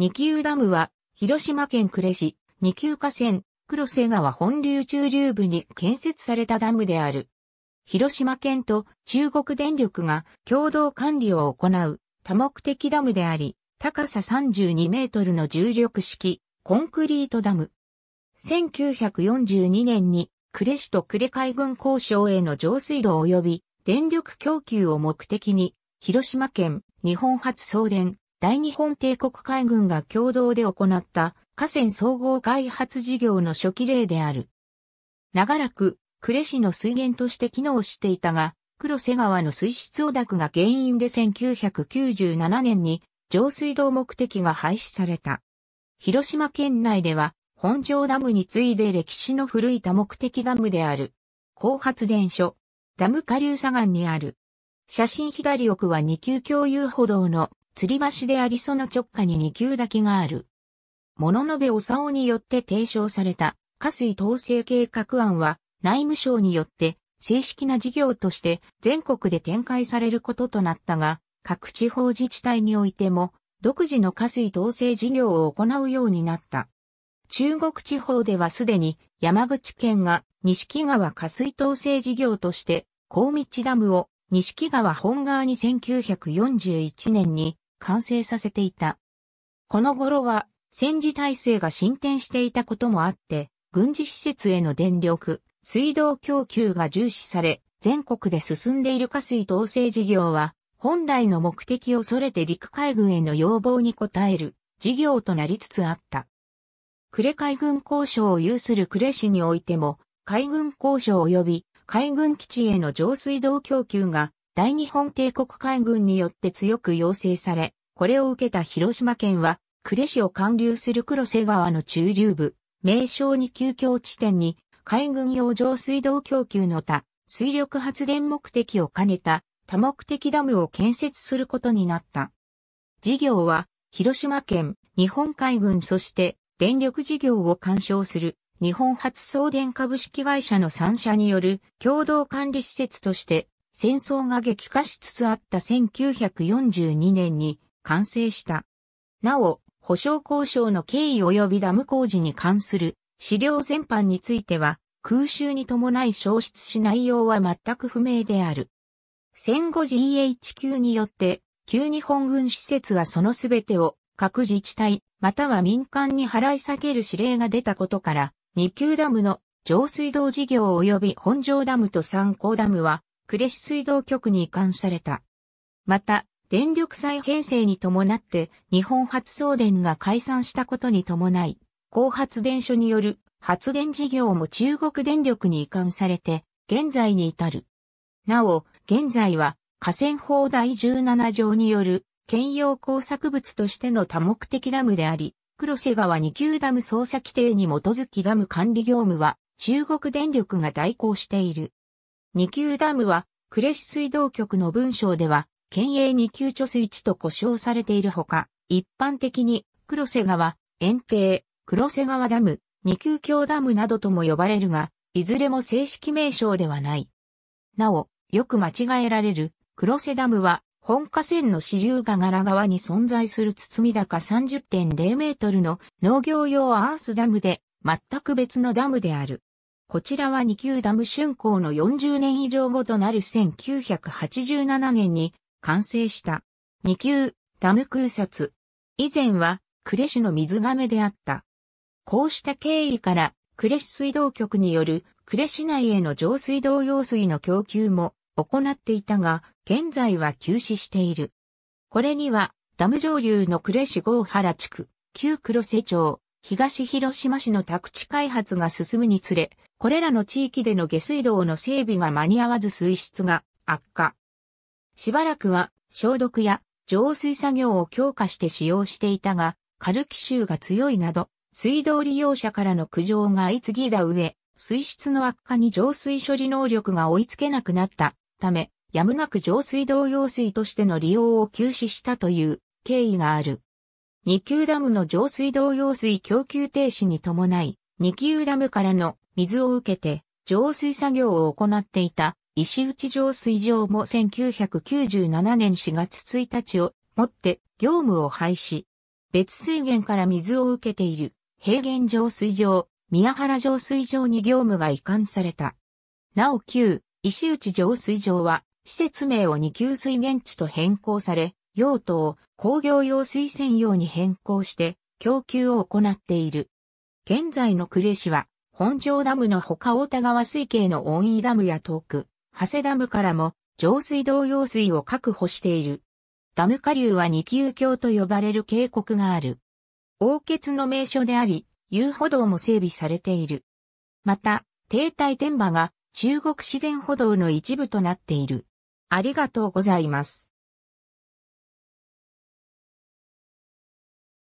二級ダムは、広島県呉市、二級河川、黒瀬川本流中流部に建設されたダムである。広島県と中国電力が共同管理を行う多目的ダムであり、高さ32メートルの重力式コンクリートダム。1942年に呉市と呉海軍交渉への上水道及び電力供給を目的に、広島県日本初送電大日本帝国海軍が共同で行った河川総合開発事業の初期例である。長らく、呉市の水源として機能していたが、黒瀬川の水質汚濁が原因で1997年に上水道目的が廃止された。広島県内では本庄ダムに次いで歴史の古い多目的ダムである。高発電所、ダム下流左岸にある。写真左奥は二級共有歩道の吊り橋でありその直下に二級だけがある。物部さ長によって提唱された、下水統制計画案は、内務省によって、正式な事業として全国で展開されることとなったが、各地方自治体においても、独自の下水統制事業を行うようになった。中国地方ではすでに山口県が西木川下水統制事業として、高道ダムを西木川本川に1941年に完成させていた。この頃は戦時体制が進展していたこともあって、軍事施設への電力、水道供給が重視され、全国で進んでいる下水統制事業は、本来の目的をそれて陸海軍への要望に応える事業となりつつあった。呉海軍交渉を有する呉市においても、海軍交渉及び海軍基地への上水道供給が大日本帝国海軍によって強く要請され、これを受けた広島県は、呉市を管流する黒瀬川の中流部、名称に急遽地点に、海軍用上水道供給の他、水力発電目的を兼ねた多目的ダムを建設することになった。事業は、広島県、日本海軍そして電力事業を干渉する日本発送電株式会社の3社による共同管理施設として戦争が激化しつつあった1942年に完成した。なお、保証交渉の経緯及びダム工事に関する資料全般については、空襲に伴い消失し内容は全く不明である。戦後 GHQ によって、旧日本軍施設はそのすべてを各自治体、または民間に払い下げる指令が出たことから、二級ダムの上水道事業及び本庄ダムと三高ダムは呉市水道局に移管された。また、電力再編成に伴って日本発送電が解散したことに伴い、高発電所による発電事業も中国電力に移管されて、現在に至る。なお、現在は河川法第17条による兼用工作物としての多目的ダムであり、黒瀬川二級ダム操作規定に基づきダム管理業務は中国電力が代行している。二級ダムは、呉市水道局の文章では、県営二級貯水池と呼称されているほか、一般的に、黒瀬川、遠庭、黒瀬川ダム、二級橋ダムなどとも呼ばれるが、いずれも正式名称ではない。なお、よく間違えられる、黒瀬ダムは、本河川の支流が柄川に存在する包み高30.0メートルの農業用アースダムで、全く別のダムである。こちらは二級ダム竣工の40年以上後となる1987年に完成した。二級ダム空撮。以前は呉市の水亀であった。こうした経緯から呉市水道局による呉市内への上水道用水の供給も行っていたが、現在は休止している。これにはダム上流の呉市郷原地区、旧黒瀬町、東広島市の宅地開発が進むにつれ、これらの地域での下水道の整備が間に合わず水質が悪化。しばらくは消毒や浄水作業を強化して使用していたが、カルキ臭が強いなど、水道利用者からの苦情が相次ぎだ上、水質の悪化に浄水処理能力が追いつけなくなったため、やむなく浄水道用水としての利用を休止したという経緯がある。二級ダムの浄水道用水供給停止に伴い、二級ダムからの水を受けて浄水作業を行っていた石内浄水場も1997年4月1日をもって業務を廃止。別水源から水を受けている平原浄水場、宮原浄水場に業務が移管された。なお旧石内浄水場は施設名を二級水源地と変更され、用途を工業用水専用に変更して供給を行っている。現在の呉市は本庄ダムのほか大田川水系の温井ダムや遠く、長谷ダムからも上水道用水を確保している。ダム下流は二級橋と呼ばれる渓谷がある。王傑の名所であり、遊歩道も整備されている。また、停滞天馬が中国自然歩道の一部となっている。ありがとうございます。